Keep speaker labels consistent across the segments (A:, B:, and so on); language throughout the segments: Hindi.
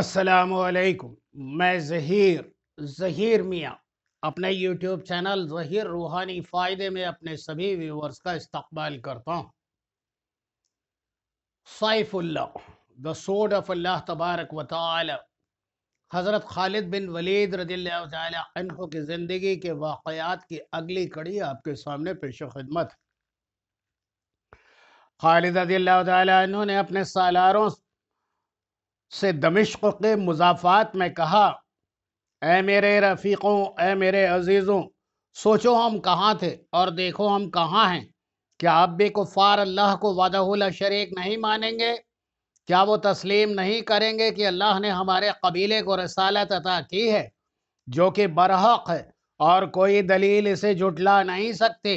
A: असलकुम मैं जहीर जहीर मियाँ अपने यूट्यूब चैनल जहीर रूहानी फ़ायदे में अपने सभी व्यूवर्स का इस्तकबाल करता हूँ Saifullah the sword of Allah तबारक व ताली हज़रत खालिद बिन वलीद रजील्ह की ज़िंदगी के वाक़ात की अगली कड़ी आपके सामने पेश खिदमत खालिद रजील्ह ने अपने सालारों से दमिश्क के मुजाफात में कहा ए मेरे रफ़ीक़ों ए मेरे अज़ीज़ों सोचो हम कहाँ थे और देखो हम कहाँ हैं क्या आप भी कुफ़ार अल्लाह को वादा शरीक नहीं मानेंगे क्या वो तस्लीम नहीं करेंगे कि अल्लाह ने हमारे कबीले को रसालत अता की है जो कि बरहक है और कोई दलील इसे जुटला नहीं सकती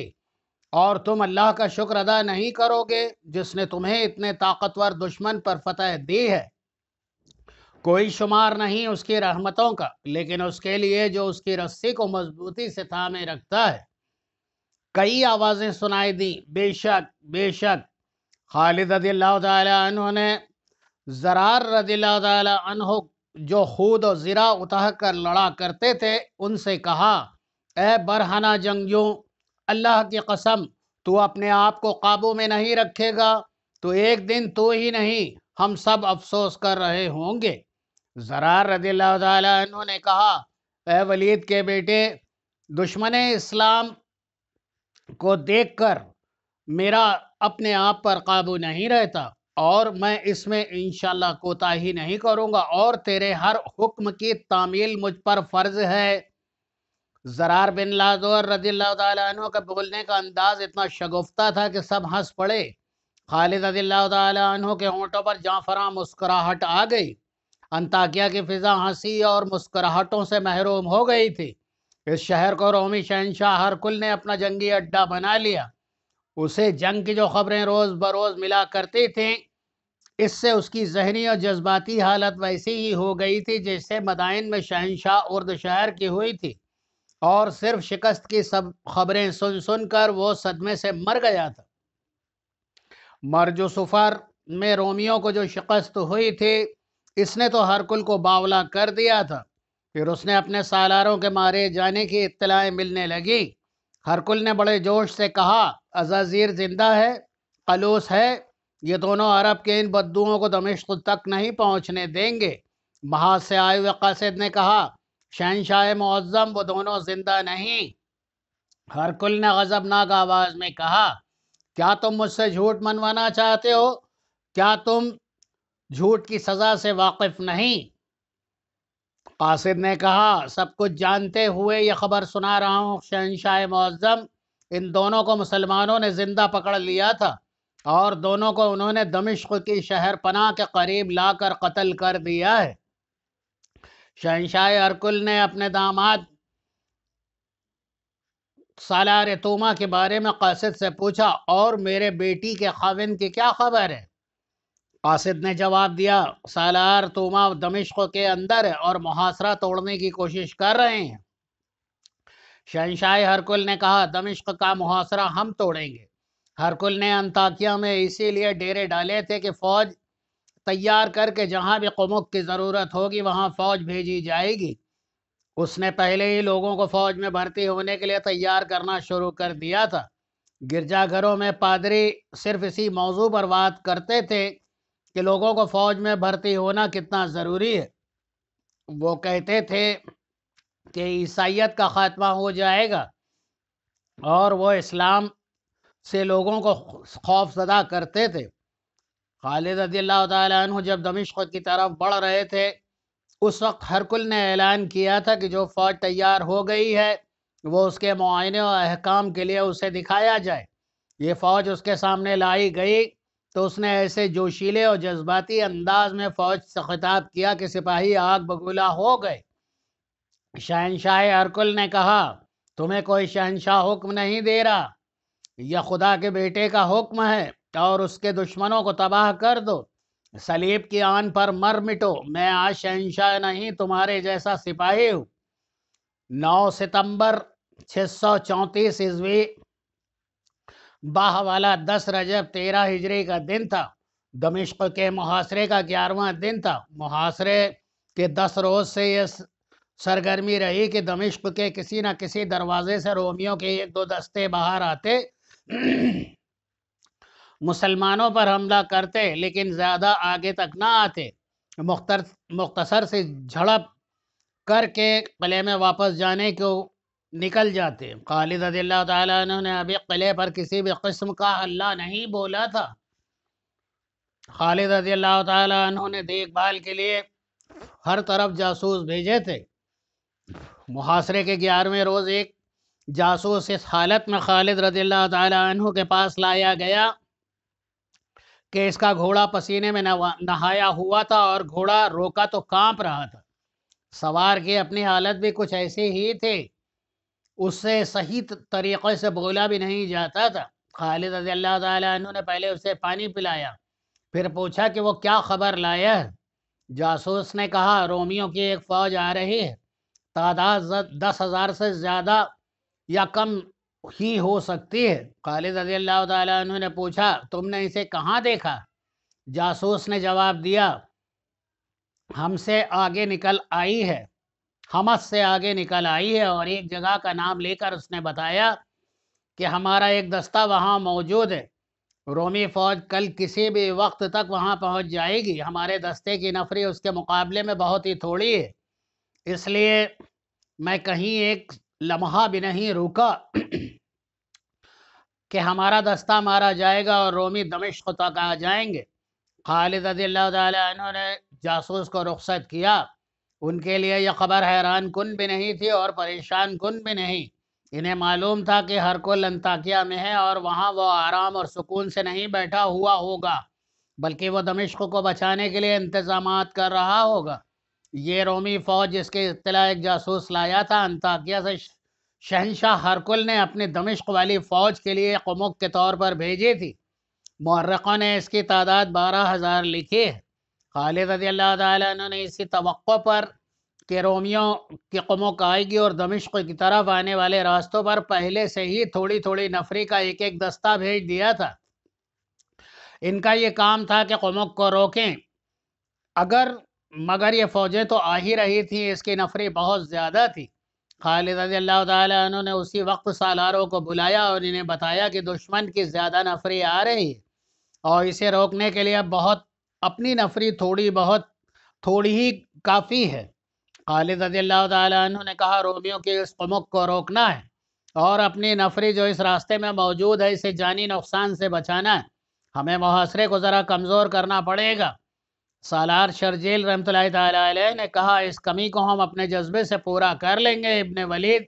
A: और तुम अल्लाह का शुक्र अदा नहीं करोगे जिसने तुम्हें इतने ताकतवर दुश्मन पर फतह दी है कोई शुमार नहीं उसकी रहमतों का लेकिन उसके लिए जो उसकी रस्सी को मजबूती से थामे रखता है कई आवाज़ें सुनाई दी बेशक बेशक खालिद रदील्ला ने ज़रार रदील जो खुद और ज़रा उतह कर लड़ा करते थे उनसे कहा ए बरहना जंगजू अल्लाह की कसम तू अपने आप को काबू में नहीं रखेगा तो एक दिन तो ही नहीं हम सब अफसोस कर रहे होंगे जरार रदील तु ने कहा वलीद के बेटे दुश्मन इस्लाम को देखकर मेरा अपने आप पर काबू नहीं रहता और मैं इसमें इनशाला कोताही नहीं करूँगा और तेरे हर हुक्म की तामील मुझ पर फ़र्ज है जरार बिन लाजोर रदील तु के बोलने का अंदाज़ इतना शगुफ्ता था कि सब हंस पड़े खालिद रदी के होंठों पर जाफरा मुस्कुराहट आ गई अंताकिया की फिजा हंसी और मुस्कुराहटों से महरूम हो गई थी इस शहर को रोमी शहनशाह हरकुल ने अपना जंगी अड्डा बना लिया उसे जंग की जो खबरें रोज़ बरोज़ मिला करती थीं इससे उसकी जहनी और जज्बाती हालत वैसी ही हो गई थी जैसे मदाइन में शहनशाह उर्द शहर की हुई थी और सिर्फ शिकस्त की सब खबरें सुन सुन कर वो सदमे से मर गया था मर्जो सफ़र में रोमियों को जो शिकस्त हुई थी इसने तो हरकुल को बावला कर दिया था फिर उसने अपने सालारों के मारे जाने की इतलाएँ मिलने लगी हरकुल ने बड़े जोश से कहा अजाजीर जिंदा है कलूस है ये दोनों अरब के इन बद्दुओं को दमिश्क तक नहीं पहुंचने देंगे महाज से आए हुए कासिद ने कहा शहनशाह मुआज़म वो दोनों जिंदा नहीं हरकुल ने गजबनाक आवाज़ में कहा क्या तुम मुझसे झूठ मनवाना चाहते हो क्या तुम झूठ की सजा से वाकिफ नहीं कासिद ने कहा सब कुछ जानते हुए ये खबर सुना रहा हूँ शहनशाह मुआजम इन दोनों को मुसलमानों ने जिंदा पकड़ लिया था और दोनों को उन्होंने दमिश्क की शहर पनाह के करीब लाकर कत्ल कर दिया है शहनशाह अरकुल ने अपने दामाद सालार तोमा के बारे में कासिद से पूछा और मेरे बेटी के खाविन की क्या खबर है कासिद ने जवाब दिया सालार तुमा दमिश्क के अंदर और मुहासरा तोड़ने की कोशिश कर रहे हैं शहनशाह हरकुल ने कहा दमिश्क का मुहासरा हम तोड़ेंगे हरकुल ने अंताकिया में इसीलिए डेरे डाले थे कि फौज तैयार करके जहां भी कुमुख की ज़रूरत होगी वहां फौज भेजी जाएगी उसने पहले ही लोगों को फौज में भर्ती होने के लिए तैयार करना शुरू कर दिया था गिरजाघरों में पादरी सिर्फ इसी मौजू पर बात करते थे कि लोगों को फौज में भर्ती होना कितना ज़रूरी है वो कहते थे कि ईसाइत का ख़ात्मा हो जाएगा और वो इस्लाम से लोगों को खौफ सदा करते थे खालिद रदील्ला तु जब दमिश्क की तरफ बढ़ रहे थे उस वक्त हरकुल ने ऐलान किया था कि जो फ़ौज तैयार हो गई है वो उसके मुआयने और अहकाम के लिए उसे दिखाया जाए ये फ़ौज उसके सामने लाई गई तो उसने ऐसे जोशीले और जज्बाती अंदाज में फौज से खिताब किया कि सिपाही आग बगुला हो गए शहनशाह अरकुल ने कहा तुम्हें कोई शहनशाह हुक्म नहीं दे रहा यह खुदा के बेटे का हुक्म है और उसके दुश्मनों को तबाह कर दो सलीब की आन पर मर मिटो मैं आज शहनशाह नहीं तुम्हारे जैसा सिपाही हूँ नौ सितंबर 634 सौ ईस्वी बाह वाला दस रजब तेरह हिजरी का दिन था दमिश्क के मुहासरे का ग्यारहवा दिन था मुहासरे के दस रोज़ से यह सरगर्मी रही कि दमिश्क के किसी न किसी दरवाजे से रोमियों के एक दो दस्ते बाहर आते मुसलमानों पर हमला करते लेकिन ज़्यादा आगे तक ना आते मुख्तर मुख्तसर से झड़प करके कले में वापस जाने को निकल जाते खालिद ने अभी किले पर किसी भी कस्म का हल्ला नहीं बोला था खालिद ने देखभाल के लिए हर तरफ जासूस भेजे थे मुहासरे के ग्यारहवें रोज़ एक जासूस इस हालत में खालिद रजील्ला तु के पास लाया गया कि इसका घोड़ा पसीने में नहाया हुआ था और घोड़ा रोका तो कांप रहा था सवार की अपनी हालत भी कुछ ऐसी ही थी उससे सही तरीक़े से बोला भी नहीं जाता था खालिद रजी अल्लाह ने पहले उसे पानी पिलाया फिर पूछा कि वो क्या खबर लाया है जासूस ने कहा रोमियों की एक फ़ौज आ रही है तादाद दस हज़ार से ज़्यादा या कम ही हो सकती है खालिद रजी अल्लाह तु ने पूछा तुमने इसे कहाँ देखा जासूस ने जवाब दिया हमसे आगे निकल आई है हमस से आगे निकल आई है और एक जगह का नाम लेकर उसने बताया कि हमारा एक दस्ता वहाँ मौजूद है रोमी फौज कल किसी भी वक्त तक वहाँ पहुँच जाएगी हमारे दस्ते की नफरी उसके मुकाबले में बहुत ही थोड़ी है इसलिए मैं कहीं एक लम्हा भी नहीं रुका कि हमारा दस्ता मारा जाएगा और रोमी दमिश्क तक आ जाएंगे खालिद ने जासूस को रुख्सत किया उनके लिए यह खबर हैरान कन भी नहीं थी और परेशान कन भी नहीं इन्हें मालूम था कि हर को लंताकिया में है और वहाँ वो आराम और सुकून से नहीं बैठा हुआ होगा बल्कि वो दमिश्क को बचाने के लिए इंतजाम कर रहा होगा ये रोमी फौज जिसके इतला एक जासूस लाया था अंताकिया से शहनशाह हरकुल ने अपने दमिश्क वाली फ़ौज के लिए कमुख के तौर पर भेजी थी मर्रकों ने इसकी तादाद बारह हज़ार लिखी है खालिद रदी इसी तो पर कि रोमियों की कमों कायगी आएगी और दमिश्क की तरफ आने वाले रास्तों पर पहले से ही थोड़ी थोड़ी नफरी का एक एक दस्ता भेज दिया था इनका ये काम था कि कमों को रोकें अगर मगर ये फौजें तो आ ही रही थी इसकी नफरी बहुत ज़्यादा थी खालिद रजी ने उसी वक्त सालारों को बुलाया और इन्हें बताया कि दुश्मन की ज़्यादा नफरी आ रही है और इसे रोकने के लिए अब बहुत अपनी नफरी थोड़ी बहुत थोड़ी ही काफ़ी है खालिद रजील्ला ने कहा रोमियों के इस कमुख को रोकना है और अपनी नफरी जो इस रास्ते में मौजूद है इसे जानी नुकसान से बचाना है हमें मुहासरे को ज़रा कमज़ोर करना पड़ेगा सालार शर्जील रमत ने कहा इस कमी को हम अपने जज्बे से पूरा कर लेंगे इबन वलीद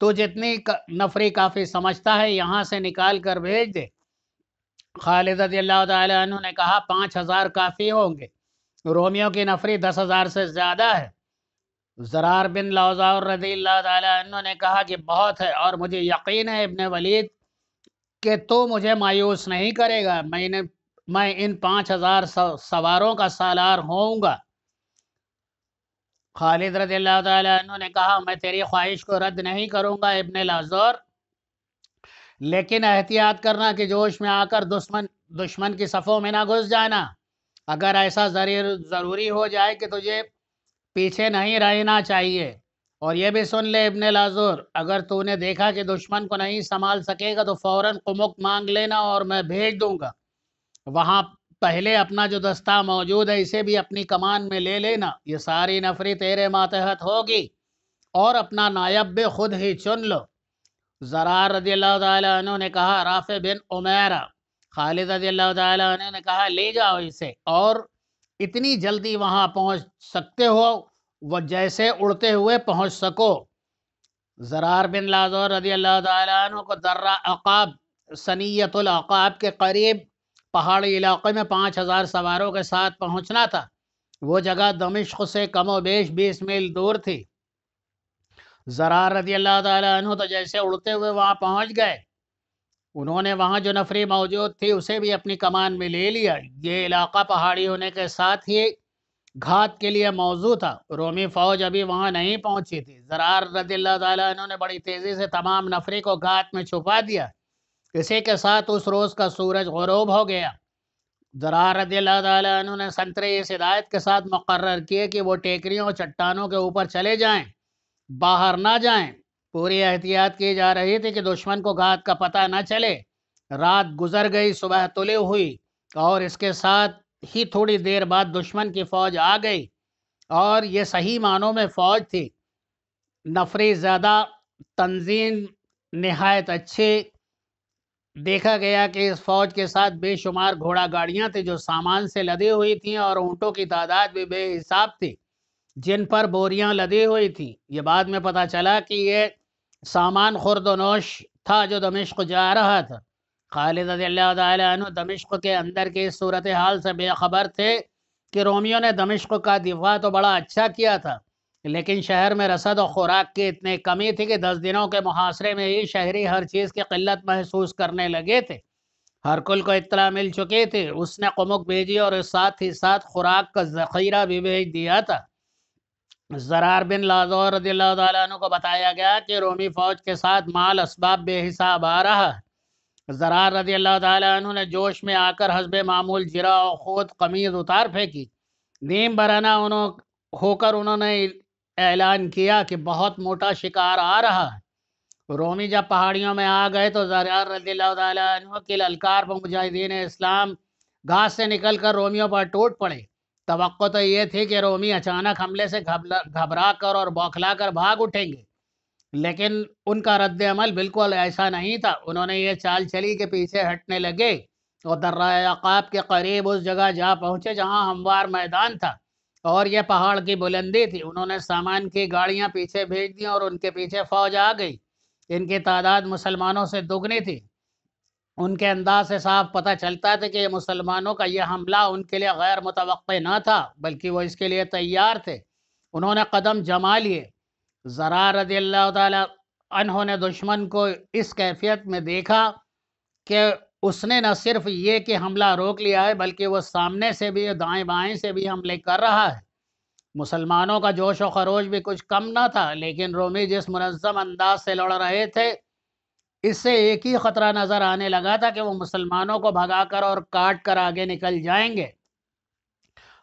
A: तो जितनी नफरी काफ़ी समझता है यहाँ से निकाल कर भेज दे खालिद अल्लाह तु ने कहा पाँच हज़ार काफ़ी होंगे रोमियों की नफरी दस हज़ार से ज़्यादा है जरार बिन लौजार रदी तु ने कहा कि बहुत है और मुझे यकीन है इबन वलीद कि तो मुझे मायूस नहीं करेगा मैंने मैं इन पाँच हज़ार सवारों का सालार होऊंगा खालिद रदी तु ने कहा मैं तेरी ख्वाहिश को रद्द नहीं करूँगा इबन लाजौर लेकिन एहतियात करना कि जोश में आकर दुश्मन दुश्मन की सफ़ों में ना घुस जाना अगर ऐसा ज़रूरी हो जाए कि तुझे पीछे नहीं रहना चाहिए और यह भी सुन ले इबन लाजूर अगर तूने देखा कि दुश्मन को नहीं संभाल सकेगा तो फ़ौर कुमुक मांग लेना और मैं भेज दूँगा वहाँ पहले अपना जो दस्ता मौजूद है इसे भी अपनी कमान में ले लेना ये सारी नफरी तेरे मातहत होगी और अपना नायब भी खुद ही चुन लो ज़रार रजी अल्लाह ने कहा राफ़े बिन उमेरा खालिद रजी अल्लाह ने कहा ले जाओ इसे और इतनी जल्दी वहाँ पहुँच सकते हो वह जैसे उड़ते हुए पहुँच सको ज़रार बिन लाजौर रजी अल्लाह को दर्रा अकाब सनीतलकाब के करीब पहाड़ी इलाके में पाँच हज़ार सवारों के साथ पहुँचना था वो जगह दमिश्क से कमोबेश बीस मील दूर थी ज़रा रजी अल्लाह तु तो जैसे उड़ते हुए वहाँ पहुँच गए उन्होंने वहाँ जो नफरी मौजूद थी उसे भी अपनी कमान में ले लिया ये इलाका पहाड़ी होने के साथ ही घात के लिए मौजूद था रोमी फौज अभी वहाँ नहीं पहुँची थी ज़रार रदी अल्लाह ने बड़ी तेज़ी से तमाम नफरी को घात में छुपा दिया इसी के साथ उस रोज़ का सूरज गरूब हो गया जरार ने संतरे इस हिदायत के साथ मुकर किए कि वो टेकरियों और चट्टानों के ऊपर चले जाएँ बाहर ना जाएं पूरी एहतियात की जा रही थी कि दुश्मन को घात का पता ना चले रात गुजर गई सुबह तुले हुई और इसके साथ ही थोड़ी देर बाद दुश्मन की फौज आ गई और ये सही मानों में फौज थी नफरी ज़्यादा तंजीम नहायत अच्छे देखा गया कि इस फौज के साथ बेशुमार घोड़ा गाड़ियाँ थी जो सामान से लदी हुई थी और ऊँटों की तादाद भी बेहिसाब थी जिन पर बोरियां लदी हुई थी ये बाद में पता चला कि ये सामान खुरदनोश था जो दमिश्क जा रहा था खालिद अल्लाह दमिश्क के अंदर के सूरत हाल से बेखबर थे कि रोमियों ने दमिश्क का दिफा तो बड़ा अच्छा किया था लेकिन शहर में रसद और ख़ुराक की इतनी कमी थी कि दस दिनों के मुहासरे में ही शहरी हर चीज़ की किल्लत महसूस करने लगे थे हर कुल को इतला मिल चुकी थी उसने कुमुक भेजी और साथ ही साथ खुराक का ज़ख़ीरा भी भेज दिया था जरार बिन लाजौर रदील्ला को बताया गया कि रोमी फौज के साथ माल इसबाब बेहिसाब आ रहा जरार रजी अल्लाह ने जोश में आकर हसब मामूल जिरा और खुद कमीज़ उतार फेंकी नीम बराना उन्हों होकर उन्होंने ऐलान किया कि बहुत मोटा शिकार आ रहा है रोमी जब पहाड़ियों में आ गए तो जरार रदील्ला की ललकार पर मुजाहिदीन इस्लाम घास से निकल कर रोमियों पर टूट पड़े तो तो ये थी कि रोमी अचानक हमले से घबरा कर और बौखला कर भाग उठेंगे लेकिन उनका रद्द अमल बिल्कुल ऐसा नहीं था उन्होंने ये चाल चली के पीछे हटने लगे और दर्राकाब के करीब उस जगह जा पहुँचे जहाँ हमवार मैदान था और यह पहाड़ की बुलंदी थी उन्होंने सामान की गाड़ियाँ पीछे भेज दी और उनके पीछे फौज आ गई इनकी तादाद मुसलमानों से दुगनी थी उनके अंदाज से साफ पता चलता था कि मुसलमानों का यह हमला उनके लिए गैर मुतव ना था बल्कि वो इसके लिए तैयार थे उन्होंने कदम जमा लिए ज़रा रदी अल्लाह उन्होंने दुश्मन को इस कैफियत में देखा कि उसने न सिर्फ ये कि हमला रोक लिया है बल्कि वो सामने से भी दाएं बाएं से भी हमले कर रहा है मुसलमानों का जोश व खरोश भी कुछ कम ना था लेकिन रोमी जिस मनज़म अंदाज से लड़ रहे थे इससे एक ही खतरा नजर आने लगा था कि वो मुसलमानों को भगाकर और काट कर आगे निकल जाएंगे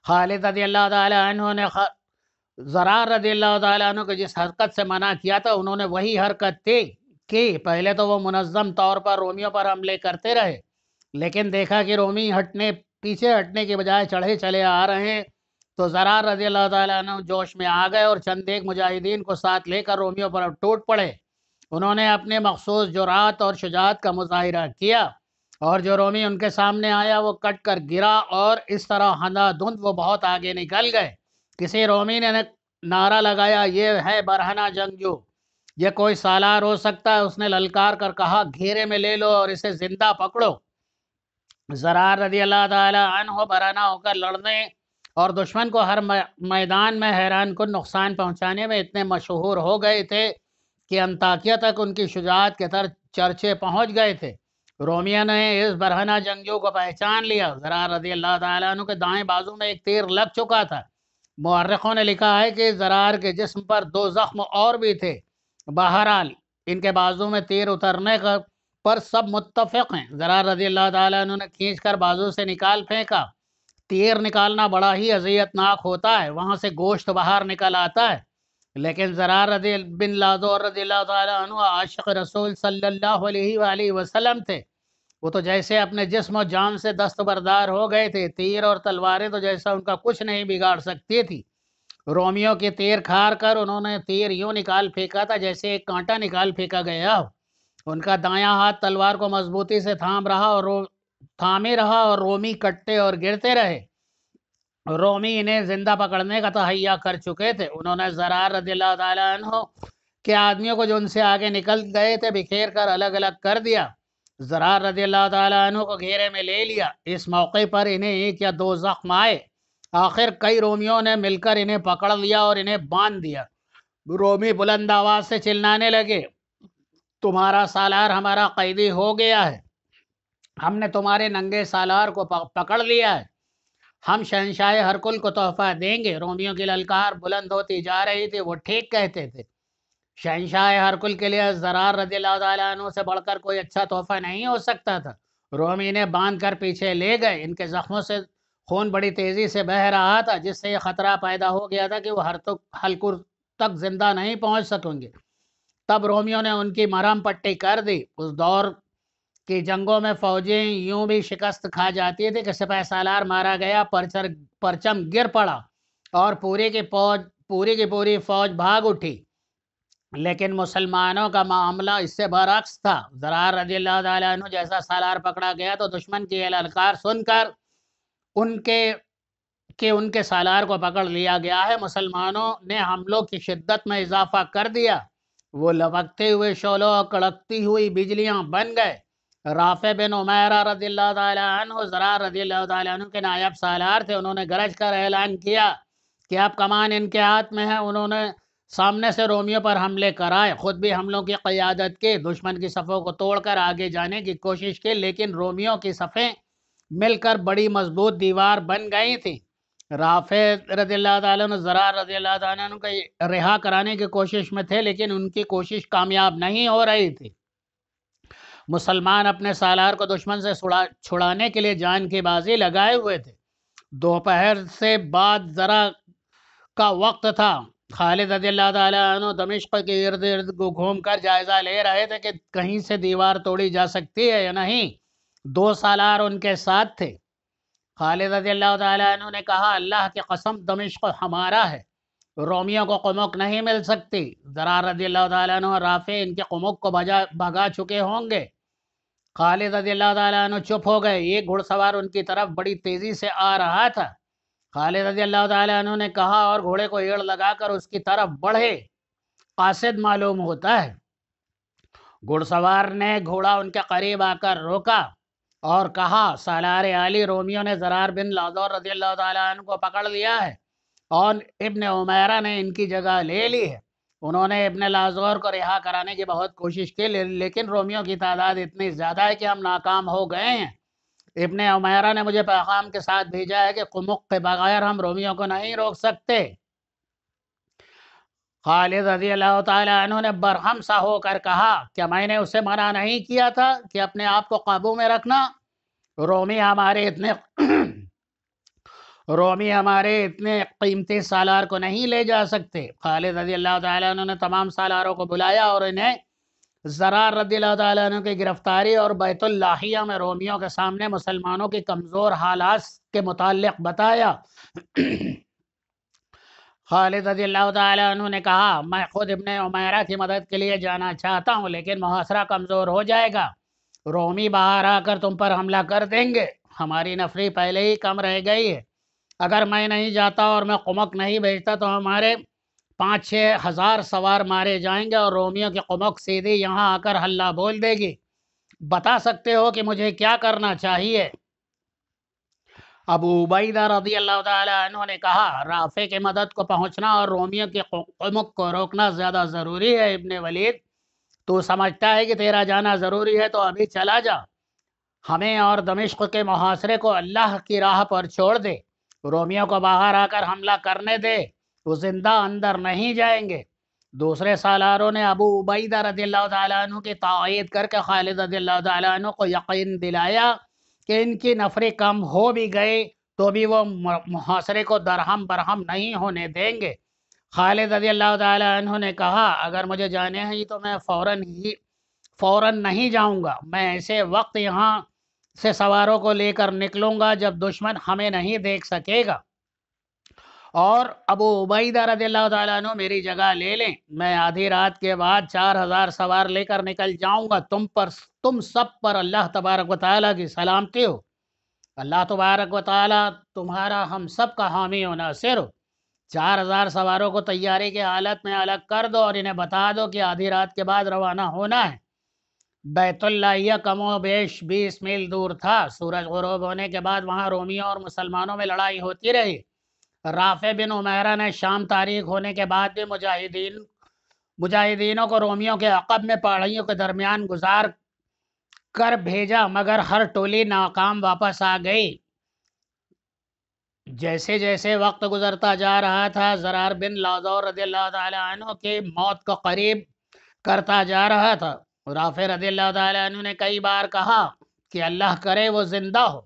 A: खालिद रदी अल्लाह ने जरार रदी अल्लाह तु को जिस हरकत से मना किया था उन्होंने वही हरकत थी कि पहले तो वो मुनज़म तौर पर रोमियों पर हमले करते रहे लेकिन देखा कि रोमी हटने पीछे हटने के बजाय चढ़े चले आ रहे हैं तो जरार रजी अल्लाह जोश में आ गए और चंद एक मुजाहिदीन को साथ लेकर रोमियों पर टूट पड़े उन्होंने अपने मखसूस जुरात और शुजात का मुजाहरा किया और जो रोमी उनके सामने आया वो कट कर गिरा और इस तरह हंधा धुंध वो बहुत आगे निकल गए किसी रोमी ने नारा लगाया ये है बरहना जंगजू ये कोई सालार हो सकता है उसने ललकार कर कहा घेरे में ले लो और इसे जिंदा पकड़ो जरार रजी अल्लाह तन हो बरहना होकर लड़ने और दुश्मन को हर मैदान में हैरान को नुकसान पहुंचाने में इतने मशहूर हो गए थे कि अंताकिया तक उनकी शुजात के तर चर्चे पहुंच गए थे रोमिया ने इस बरहना जंगजू को पहचान लिया जरा रजी अल्लाह तु के दाएं बाजू में एक तीर लग चुका था मौरखों ने लिखा है कि जरार के जिस्म पर दो जख्म और भी थे बहरहाल इनके बाजू में तीर उतरने का पर सब मुतफ़ हैं जरा रजी अल्लाह तु ने खींच कर बाजू से निकाल फेंका तीर निकालना बड़ा ही अजियतनाक होता है वहाँ से गोश्त बाहर निकल आता है लेकिन ज़रा रदी बिन लाजोर रदी आशिक रसूल सल्लल्लाहु अलैहि थे वो तो जैसे अपने जिस्म और जान से दस्तबरदार हो गए थे तीर और तलवारें तो जैसा उनका कुछ नहीं बिगाड़ सकती थी रोमियों के तीर खार कर उन्होंने तीर यूँ निकाल फेंका था जैसे एक कांटा निकाल फेंका गया हो उनका दायां हाथ तलवार को मजबूती से थाम रहा और थामे रहा और रोमी कटते और गिरते रहे रोमी इन्हें जिंदा पकड़ने का तहैया कर चुके थे उन्होंने जरार रजील्ला के आदमियों को जो उनसे आगे निकल गए थे बिखेर कर अलग अलग कर दिया जरार रजील्ला को घेरे में ले लिया इस मौके पर इन्हें एक या दो जख्म आए आखिर कई रोमियों ने मिलकर इन्हें पकड़ लिया और इन्हें बांध दिया रोमी बुलंद आवाज से चिल्लाने लगे तुम्हारा सालार हमारा कैदी हो गया है हमने तुम्हारे नंगे सालार को पकड़ लिया है हम शहनशाह हरकुल को तोहफा देंगे रोमियों की ललकार बुलंद होती जा रही थी वो ठीक कहते थे शहनशाह हरकुल के लिए जरार रजी तु से बढ़कर कोई अच्छा तोहफा नहीं हो सकता था रोमी ने बांध कर पीछे ले गए इनके जख्मों से खून बड़ी तेज़ी से बह रहा था जिससे यह ख़तरा पैदा हो गया था कि वो हर तक हलकुर तक ज़िंदा नहीं पहुंच सकेंगे तब रोमियो ने उनकी मरहम पट्टी कर दी उस दौर कि जंगों में फौजें यूं भी शिकस्त खा जाती थी कि सिपाही सालार मारा गया परचर परचम गिर पड़ा और पूरी की फौज पूरी की पूरी फौज भाग उठी लेकिन मुसलमानों का मामला इससे बरक्स था जरार रजी तु जैसा सालार पकड़ा गया तो दुश्मन की ललकार सुनकर उनके के उनके सालार को पकड़ लिया गया है मुसलमानों ने हमलों की शिद्दत में इजाफा कर दिया वो लपकते हुए शोलों और कड़कती हुई बिजलियां बन गए राफ़े बिन उमैरा रदी ज़रा तन के नायब सालार थे उन्होंने गरज कर ऐलान किया कि आप कमान इनके हाथ में है उन्होंने सामने से रोमियों पर हमले कराए खुद भी हमलों की क़्यादत की दुश्मन की सफ़ों को तोड़कर आगे जाने की कोशिश की लेकिन रोमियों की सफ़ें मिलकर बड़ी मजबूत दीवार बन गई थी राफ़े रदी ज़रा रदी को रिहा कराने की कोशिश में थे लेकिन उनकी कोशिश कामयाब नहीं हो रही थी मुसलमान अपने सालार को दुश्मन से छुड़ा छुड़ाने के लिए जान की बाजी लगाए हुए थे दोपहर से बाद ज़रा का वक्त था खालिद तु दमिश्क के इर्द गिर्द घूम कर जायज़ा ले रहे थे कि कहीं से दीवार तोड़ी जा सकती है या नहीं दो सालार उनके साथ थे खालिद तु ने कहा अल्लाह की कसम दमिश्क हमारा है रोमियों को कमुक नहीं मिल सकती जरा रजील्ला तु और राफ़े इनके कमुक को भजा भगा चुके होंगे खालिद रजील्ला तु चुप हो गए एक घुड़सवार उनकी तरफ बड़ी तेजी से आ रहा था खालिद रजील्ला ने कहा और घोड़े को एड़ लगाकर उसकी तरफ बढ़े कासिद मालूम होता है घुड़सवार ने घोड़ा उनके करीब आकर रोका और कहा सालार आली रोमियो ने जरार बिन लाजौर रजी अल्लाह को पकड़ लिया है और इब्न उमैरा ने इनकी जगह ले ली है उन्होंने इबन लाजौर को रिहा कराने की बहुत कोशिश की ले, लेकिन रोमियों की तादाद इतनी ज़्यादा है कि हम नाकाम हो गए हैं इबन अमेरा ने मुझे पैगाम के साथ भेजा है कि कुमुक के बगैर हम रोमियों को नहीं रोक सकते खालिद रजी अल्लाह ने बरहम सा होकर कहा क्या मैंने उसे मना नहीं किया था कि अपने आप को काबू में रखना रोमी हमारे इतने रोमी हमारे इतने कीमती सालार को नहीं ले जा सकते खालिद रजी अल्लाह ने तमाम सालारों को बुलाया और इन्हें जरार रदी अल्लाह की गिरफ्तारी और बैतुल्लाहिया में रोमियों के सामने मुसलमानों के कमज़ोर हालात के मुतक़ बताया खालिद रजी अल्लाह ने कहा मैं खुद इबन उमैरा की मदद के लिए जाना चाहता हूँ लेकिन मुहासरा कमज़ोर हो जाएगा रोमी बाहर आकर तुम पर हमला कर देंगे हमारी नफरी पहले ही कम रह गई है अगर मैं नहीं जाता और मैं कुमक नहीं भेजता तो हमारे पाँच छः हज़ार सवार मारे जाएंगे और रोमियो की कुमक सीधे यहाँ आकर हल्ला बोल देगी बता सकते हो कि मुझे क्या करना चाहिए अबू उबैदा रदी अल्लाह तु ने कहा राफे के मदद को पहुँचना और रोमियो के कुमक को रोकना ज़्यादा ज़रूरी है इबन वलीद तू समझता है कि तेरा जाना ज़रूरी है तो अभी चला जा हमें और दमिश्क के मुहासरे को अल्लाह की राह पर छोड़ दे रोमियो को बाहर आकर हमला करने दे वो तो जिंदा अंदर नहीं जाएंगे दूसरे सालारों ने अबू उबैदा रदी तु की तायद करके खालिद रदी को यकीन दिलाया कि इनकी नफरी कम हो भी गई तो भी वो मुहासरे को दरहम बरहम नहीं होने देंगे खालिद रदी ने कहा अगर मुझे जाने हैं तो मैं फ़ौर ही फ़ौर नहीं जाऊँगा मैं ऐसे वक्त यहाँ से सवारों को लेकर निकलूंगा जब दुश्मन हमें नहीं देख सकेगा और अबू उबैदा रजील्ला मेरी जगह ले लें मैं आधी रात के बाद चार हजार सवार लेकर निकल जाऊंगा तुम पर तुम सब पर अल्लाह तबारक व की सलामती हो अल्लाह तबारक व तुम्हारा हम सब का हामी हो नासिर हो चार हजार सवारों को तैयारी के हालत में अलग कर दो और इन्हें बता दो कि आधी रात के बाद रवाना होना है बैतुल्ला कमो कमोबेश बीस मील दूर था सूरज गुरूब होने के बाद वहाँ रोमियों और मुसलमानों में लड़ाई होती रही राफे बिन उमेरा ने शाम तारीख होने के बाद भी मुजाहिदीन मुजाहिदीनों को रोमियों के अकब में पहाड़ियों के दरमियान गुजार कर भेजा मगर हर टोली नाकाम वापस आ गई जैसे जैसे वक्त गुजरता जा रहा था जरार बिन लाजौर रदी की मौत को करीब करता जा रहा था राफ़े रदी अल्लाह ने कई बार कहा कि अल्लाह करे वो ज़िंदा हो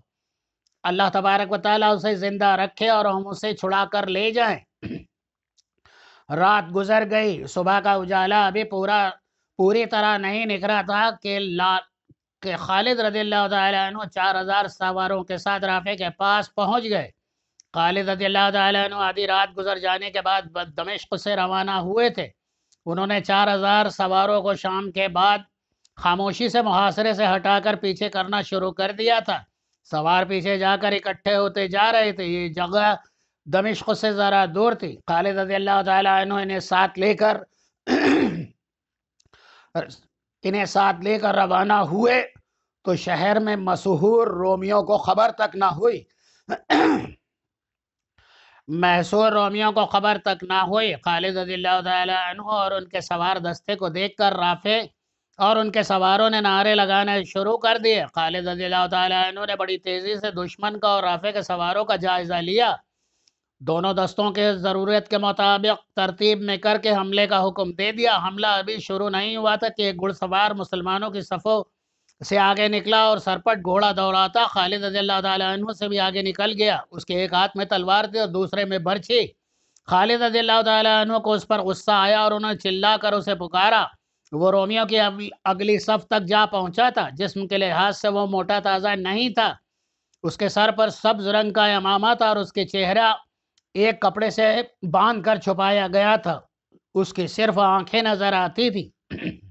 A: अल्लाह तबारक व ताली उसे ज़िंदा रखे और हम उसे छुड़ा कर ले जाएं रात गुजर गई सुबह का उजाला अभी पूरा पूरी तरह नहीं निकला था कि ला के खालिद रदी अल्लाह चार हज़ार सवारों के साथ राफ़े के पास पहुँच गए खालिद रदी अल्लाह आधी रात गुजर जाने के बाद दमिश्क से रवाना हुए थे उन्होंने चार हज़ार सवारों को शाम के बाद खामोशी से मुहासरे से हटाकर पीछे करना शुरू कर दिया था सवार पीछे जाकर इकट्ठे होते जा रहे थे ये जगह दमिश्क से ज़रा दूर थी खालिद इन्हें साथ लेकर इन्हें साथ लेकर रवाना हुए तो शहर में मशहूर रोमियों को खबर तक ना हुई मैसूर रोमियों को खबर तक ना हुई खालिद और उनके सवार दस्ते को देखकर राफे और उनके सवारों ने नारे लगाने शुरू कर दिए खालिद ने बड़ी तेज़ी से दुश्मन का और राफे के सवारों का जायज़ा लिया दोनों दस्तों के ज़रूरत के मुताबिक तरतीब में करके हमले का हुक्म दे दिया हमला अभी शुरू नहीं हुआ था कि एक घुड़सवार मुसलमानों की सफ़ों से आगे निकला और सरपट घोड़ा दौड़ाता खालिद तु से भी आगे निकल गया उसके एक हाथ में तलवार थी और दूसरे में भरछी खालिद तु को उस पर गुस्सा आया और उन्होंने चिल्ला कर उसे पुकारा वो रोमियो के अगली सफ तक जा पहुंचा था जिस्म के लिहाज से वो मोटा ताज़ा नहीं था उसके सर पर सब्ज रंग का इमामा था और उसके चेहरा एक कपड़े से बांध कर छुपाया गया था उसकी सिर्फ आंखें नज़र आती थी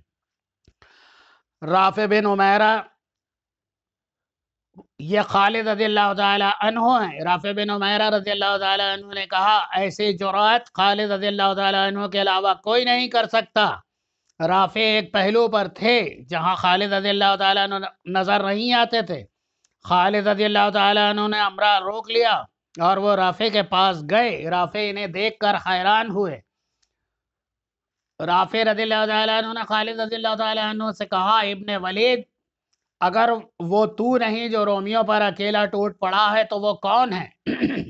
A: राफे बिन उमैरा ये खालिद रजील अनहो हैं राफे बिन उमैरा रजील अनहो ने कहा ऐसी जुरात खालिद रजील अनहो के अलावा कोई नहीं कर सकता राफे एक पहलू पर थे जहाँ खालिद रजी अल्लाह तु नज़र नहीं आते थे खालिद रजी अल्लाह तु ने अमरा रोक लिया और वो राफे के पास गए राफे इन्हें देख कर हैरान हुए राफे रजी अल्लाह ने खालिद रजी अल्लाह से कहा इबन वलीद अगर वो तू नहीं जो रोमियो पर अकेला टूट पड़ा है तो वो कौन है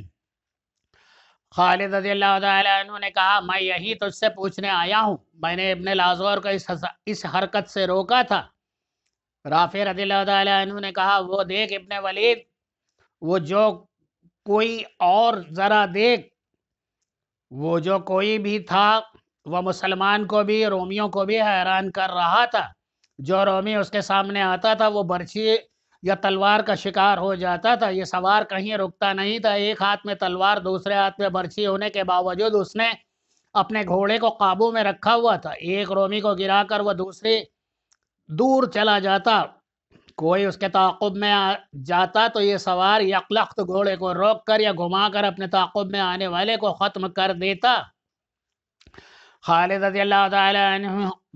A: खालिद ने कहा मैं यही तुझसे पूछने आया हूँ मैंने इबन लाजौर को इस इस हरकत से रोका था राफ़ी रदी ने कहा वो देख इबन वलीद वो जो कोई और ज़रा देख वो जो कोई भी था वह मुसलमान को भी रोमियों को भी हैरान कर रहा था जो रोमी उसके सामने आता था वो बर्छी या तलवार का शिकार हो जाता था ये सवार कहीं रुकता नहीं था एक हाथ में तलवार दूसरे हाथ में बर्छी होने के बावजूद उसने अपने घोड़े को काबू में रखा हुआ था एक रोमी को गिराकर वह दूसरे दूर चला जाता कोई उसके ताकुब में जाता तो ये सवार यकलख्त घोड़े को रोक कर या घुमा कर अपने ताकुब में आने वाले को ख़त्म कर देता खालिद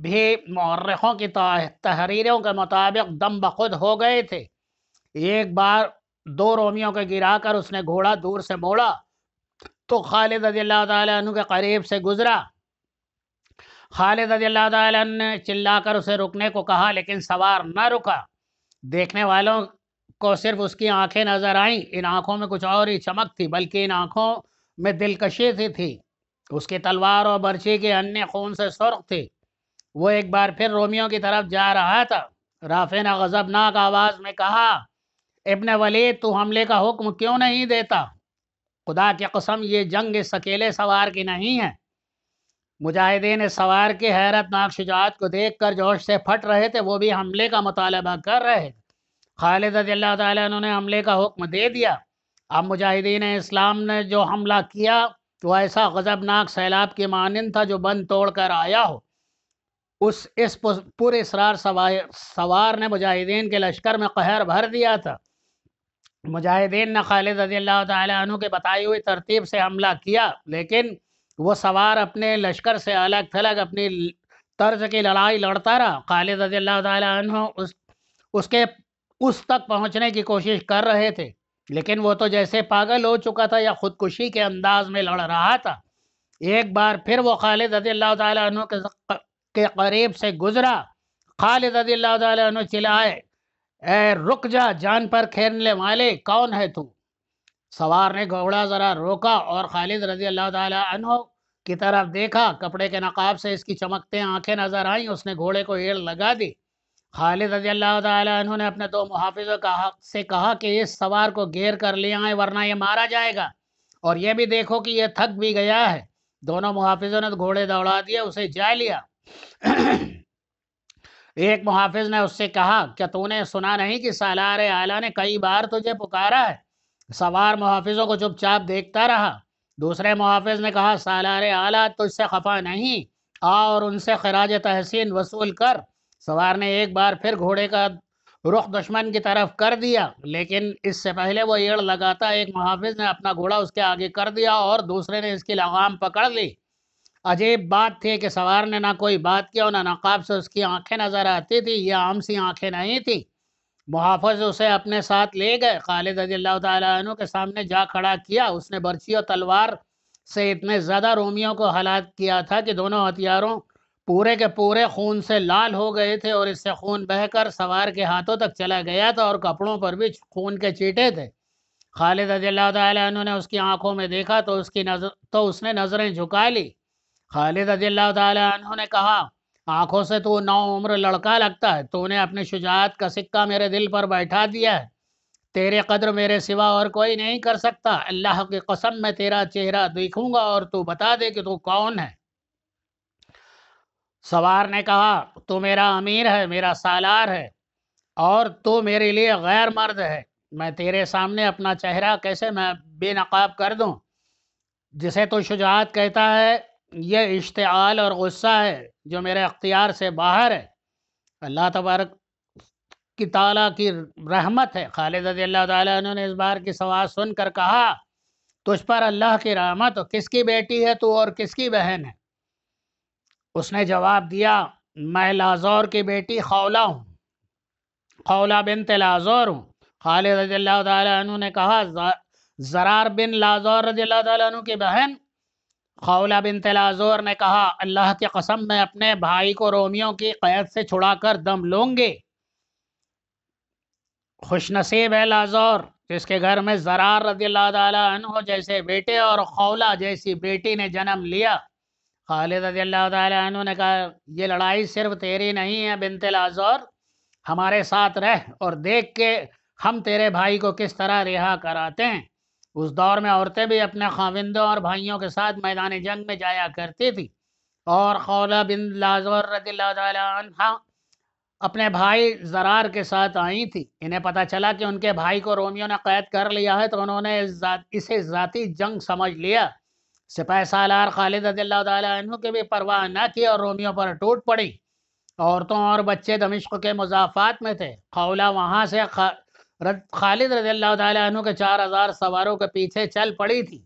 A: भी मौरखों की तहरीरों के मुताबिक दम बखुद हो गए थे एक बार दो रोमियों के गिराकर उसने घोड़ा दूर से मोड़ा तो खालिद रजील्ला तु के करीब से गुजरा खालिद रजील्ला तु ने चिल्लाकर उसे रुकने को कहा लेकिन सवार न रुका देखने वालों को सिर्फ उसकी आंखें नजर आईं इन आंखों में कुछ और ही चमक थी बल्कि इन आंखों में दिलकशी थी थी उसकी तलवार और बर्छी के अन्य खून से सुर्ख थी वो एक बार फिर रोमियों की तरफ जा रहा था राफे ने गजबनाक आवाज़ में कहा इबन वली तू हमले का हुक्म क्यों नहीं देता खुदा की कसम ये जंग इस अकेले सवार की नहीं है मुजाहिदीन सवार के हैरतनाक शुजात को देख कर जोश से फट रहे थे वो भी हमले का मुतालबा कर रहे थे खालिद अल्लाह ने हमले का हुक्म दे दिया अब मुजाहिदीन इस्लाम ने जो हमला किया वो ऐसा गज़बनाक सैलाब के मानंद था जो बंद तोड़ कर आया हो उस इस पुरसरार सवार ने मुजाहिदीन के लश्कर में कहर भर दिया था मुजाहिदीन ने खालिद रजी अल्लाह तु के बताई हुई तरतीब से हमला किया लेकिन वो सवार अपने लश्कर से अलग थलग अपनी तर्ज की लड़ाई लड़ता रहा खालिद रजी अल्लाह तु उस उसके उस तक पहुंचने की कोशिश कर रहे थे लेकिन वो तो जैसे पागल हो चुका था या ख़ुदकुशी के अंदाज में लड़ रहा था एक बार फिर वो खालिद रजी अल्लाह तु के, के करीब से गुजरा खालिद रजी अल्लाह तु चिल्लाए ए रुक जा जान पर खेलने वाले कौन है तू सवार ने घोड़ा जरा रोका और खालिद रजी अल्लाह तहो की तरफ देखा कपड़े के नकाब से इसकी चमकते आंखें नजर आईं उसने घोड़े को एड़ लगा दी खालिद रजी अल्लाह तहों ने अपने दो मुहाफिजों का से कहा कि इस सवार को घेर कर ले आए वरना ये मारा जाएगा और यह भी देखो कि यह थक भी गया है दोनों मुहाफिजों ने घोड़े दौड़ा दिए उसे जा लिया एक मुहाफिज ने उससे कहा क्या तूने सुना नहीं कि सालार आला ने कई बार तुझे पुकारा है सवार मुहाफिजों को चुपचाप देखता रहा दूसरे मुहाफिज ने कहा सालार आला तुझसे खफा नहीं आ और उनसे खराज तहसीन वसूल कर सवार ने एक बार फिर घोड़े का रुख दुश्मन की तरफ कर दिया लेकिन इससे पहले वो एड़ लगाता एक मुहाफिज ने अपना घोड़ा उसके आगे कर दिया और दूसरे ने इसकी लगाम पकड़ ली अजीब बात थी कि सवार ने ना कोई बात किया ना नकाब से उसकी आंखें नज़र आती थी ये आम सी आंखें नहीं थी मुहाफ़ उसे अपने साथ ले गए खालिद अजील्ला तु के सामने जा खड़ा किया उसने बर्ची और तलवार से इतने ज़्यादा रोमियों को हलाक किया था कि दोनों हथियारों पूरे के पूरे खून से लाल हो गए थे और इससे खून बहकर सवार के हाथों तक चला गया था और कपड़ों पर भी खून के चीटे थे खालिद अजील्ला ने उसकी आंखों में देखा तो उसकी नज़र तो उसने नज़रें झुका ली खालिद रजील्ला तु ने कहा आंखों से तू तो नौ उम्र लड़का लगता है तूने अपने शुजात का सिक्का मेरे दिल पर बैठा दिया है तेरे कदर मेरे सिवा और कोई नहीं कर सकता अल्लाह की कसम मैं तेरा चेहरा देखूंगा और तू बता दे कि तू कौन है सवार ने कहा तू मेरा अमीर है मेरा सालार है और तू मेरे लिए गैर मर्द है मैं तेरे सामने अपना चेहरा कैसे मैं बेनकाब कर दूं जिसे तू शुजात कहता है यह इश्तआल और गुस्सा है जो मेरे अख्तियार से बाहर है अल्लाह तबारक की ताला की रहमत है खालिद ने इस बार की सवाल सुनकर कहा तुझ पर अल्लाह की रहमत किसकी बेटी है तू और किसकी बहन है उसने जवाब दिया मैं लाजौर की बेटी खौला हूँ खौला बिन लाजौर हूँ खालिद ने कहा ज़रार बिन लाजौर रजील्ला की बहन खौला बिन तलाजोर ने कहा अल्लाह की कसम मैं अपने भाई को रोमियों की कैद से छुड़ाकर दम लूंगी खुशनसीब है लाजोर जिसके घर में जरार रजील्ला जैसे बेटे और खौला जैसी बेटी ने जन्म लिया खालिद रजील्ला ने कहा यह लड़ाई सिर्फ तेरी नहीं है बिन तलाजोर हमारे साथ रह और देख के हम तेरे भाई को किस तरह रिहा कराते हैं उस दौर में औरतें भी अपने खाविंदों और भाइयों के साथ मैदान जंग में जाया करती थी और खौला बिन लाजर रदील्ला अपने भाई जरार के साथ आई थी इन्हें पता चला कि उनके भाई को रोमियो ने कैद कर लिया है तो उन्होंने इसे ज़ाती जंग समझ लिया सिपाही सालार खालिद तह की भी परवाह न की और रोमियो पर टूट पड़ी औरतों और बच्चे दमिश्क के मुजाफात में थे खौला वहाँ से खा... खालिद रज तु के चार हजार सवारों के पीछे चल पड़ी थी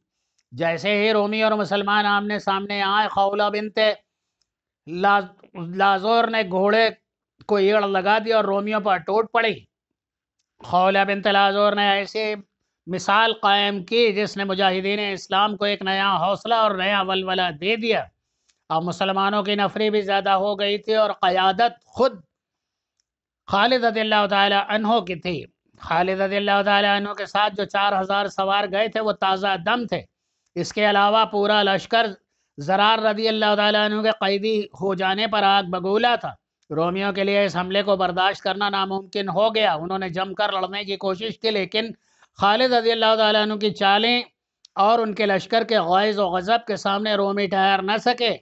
A: जैसे ही रोमी और मुसलमान आमने सामने आए खौला बिनते ला, लाजोर ने घोड़े को ईड़ लगा दिया और रोमियों पर टूट पड़ी खौला बिनते लाजोर ने ऐसी मिसाल कायम की जिसने मुजाहिदीन इस्लाम को एक नया हौसला और नया वलवला दे दिया और मुसलमानों की नफरी भी ज़्यादा हो गई थी और क़्यादत खुद खालिद रदी तहों की थी खालिद तु के साथ जो चार हज़ार सवार गए थे वो ताज़ा दम थे इसके अलावा पूरा लश्कर जरार रदी अल्लाह तु के कैदी हो जाने पर आग बगूला था रोमियों के लिए इस हमले को बर्दाश्त करना नामुमकिन हो गया उन्होंने जमकर लड़ने की कोशिश की लेकिन खालिद रदी अल्लाह तु की चालें और उनके लश्कर के गायज़ व गज़ब के सामने रोमी ठहर न सके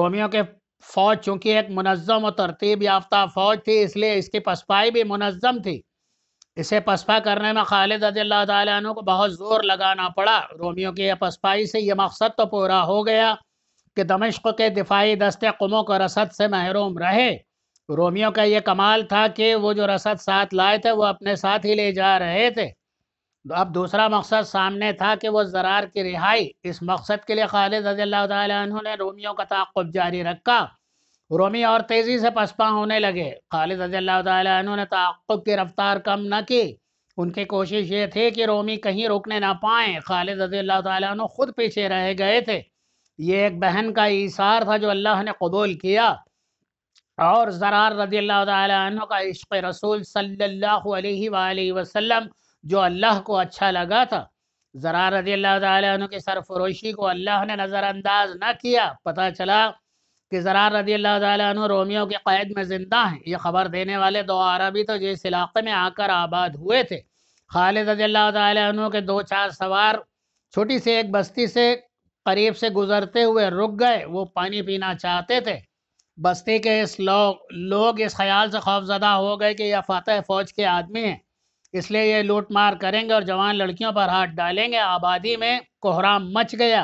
A: रोमियों के फ़ौज चूँकि एक मनज़म और तरतीब याफ्ता फ़ौज थी इसलिए इसकी पसपाई भी मनज़म थी इसे पसपा करने में खालिद अदिल्ला तु को बहुत ज़ोर लगाना पड़ा रोमियो की पसपाई से यह मकसद तो पूरा हो गया कि दमिश्क के दिफाई दस्ते कमों को रसद से महरूम रहे रोमियो का ये कमाल था कि वो जो रसद साथ लाए थे वो अपने साथ ही ले जा रहे थे तो अब दूसरा मकसद सामने था कि वो जरार की रिहाई इस मकसद के लिए खालिद रजील्ला ने रोमियो का ताक़ब जारी रखा रोमी और तेज़ी से पसपा होने लगे खालिद रजील्ला ने तब की रफ्तार कम न की उनकी कोशिश ये थी कि रोमी कहीं रुकने ना पाएँ खालिद रजील्ला ख़ुद पीछे रह गए थे ये एक बहन का इशार था जो अल्लाह ने कबूल किया और ज़रार रजील्ला का इश्क रसूल सल्लल्लाहु अलैहि जो अल्लाह को अच्छा लगा था ज़रार रजील्ला की सरफरोशी को अल्लाह ने नज़रअंदाज न किया पता चला कि ज़रार रजी अल्लाह रोमियों के क़ैद में ज़िंदा हैं ये ख़बर देने वाले दो आरबी तो जिस इलाक़े में आकर आबाद हुए थे खालिद रजी अल्लाह तु के दो चार सवार छोटी से एक बस्ती से करीब से गुजरते हुए रुक गए वो पानी पीना चाहते थे बस्ती के इस लोग लोग इस ख्याल से खौफजदा हो गए कि यह फातह फ़ौज के आदमी हैं इसलिए ये लूट मार करेंगे और जवान लड़कियों पर हाथ डालेंगे आबादी में कोहराम मच गया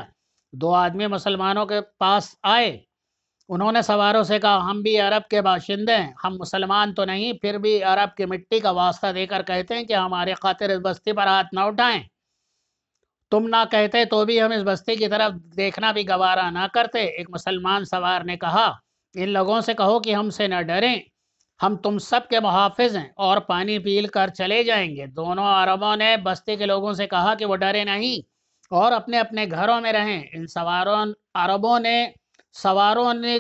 A: दो आदमी मुसलमानों के पास आए उन्होंने सवारों से कहा हम भी अरब के बाशिंदे हैं हम मुसलमान तो नहीं फिर भी अरब की मिट्टी का वास्ता देकर कहते हैं कि हमारे खातिर इस बस्ती पर हाथ ना उठाएं तुम ना कहते तो भी हम इस बस्ती की तरफ देखना भी गवारा ना करते एक मुसलमान सवार ने कहा इन लोगों से कहो कि हमसे न डरें हम तुम सब के मुहाफ़ हैं और पानी पील कर चले जाएंगे दोनों अरबों ने बस्ती के लोगों से कहा कि वो डरे नहीं और अपने अपने घरों में रहें इन सवारों अरबों ने सवारों ने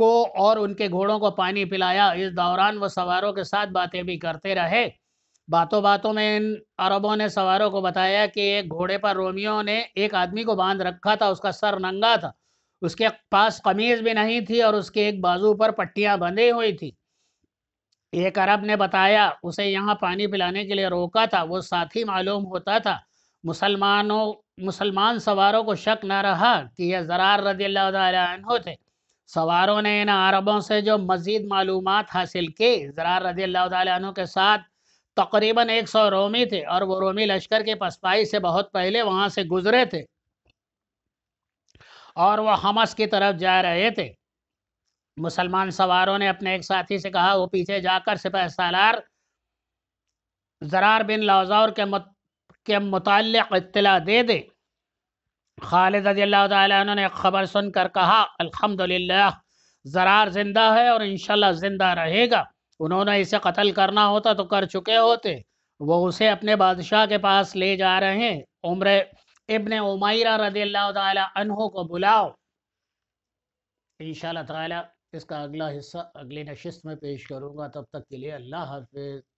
A: को और उनके घोड़ों को पानी पिलाया इस दौरान वह सवारों के साथ बातें भी करते रहे बातों बातों में इन अरबों ने सवारों को बताया कि एक घोड़े पर रोमियो ने एक आदमी को बांध रखा था उसका सर नंगा था उसके पास कमीज भी नहीं थी और उसके एक बाजू पर पट्टियां बंधी हुई थी एक अरब ने बताया उसे यहाँ पानी पिलाने के लिए रोका था वो साथी मालूम होता था मुसलमानों मुसलमान सवारों को शक न रहा कि यह ज़रार रदी थे सवारों ने इन अरबों से जो मज़ीद मालूम हासिल की ज़रार रदी अल्लाह के साथ तकरीबन एक सौ रोमी थे और वो रोमी लश्कर के पसपाई से बहुत पहले वहाँ से गुजरे थे और वह हमस की तरफ जा रहे थे मुसलमान सवारों ने अपने एक साथी से कहा वो पीछे जाकर सिपह सालार जरार बिन लाजौर के के मुतल इतला दे दे खालिद रजील्ला ने खबर सुनकर कहा अल्हम्दुलिल्लाह जरार जिंदा है और इनशाला जिंदा रहेगा उन्होंने इसे कत्ल करना होता तो कर चुके होते वो उसे अपने बादशाह के पास ले जा रहे हैं उम्र इबन उमायरा रजील्ला तु को बुलाओ इन ताला इसका अगला हिस्सा अगली नशस्त में पेश करूँगा तब तक के लिए अल्लाह हाफिज़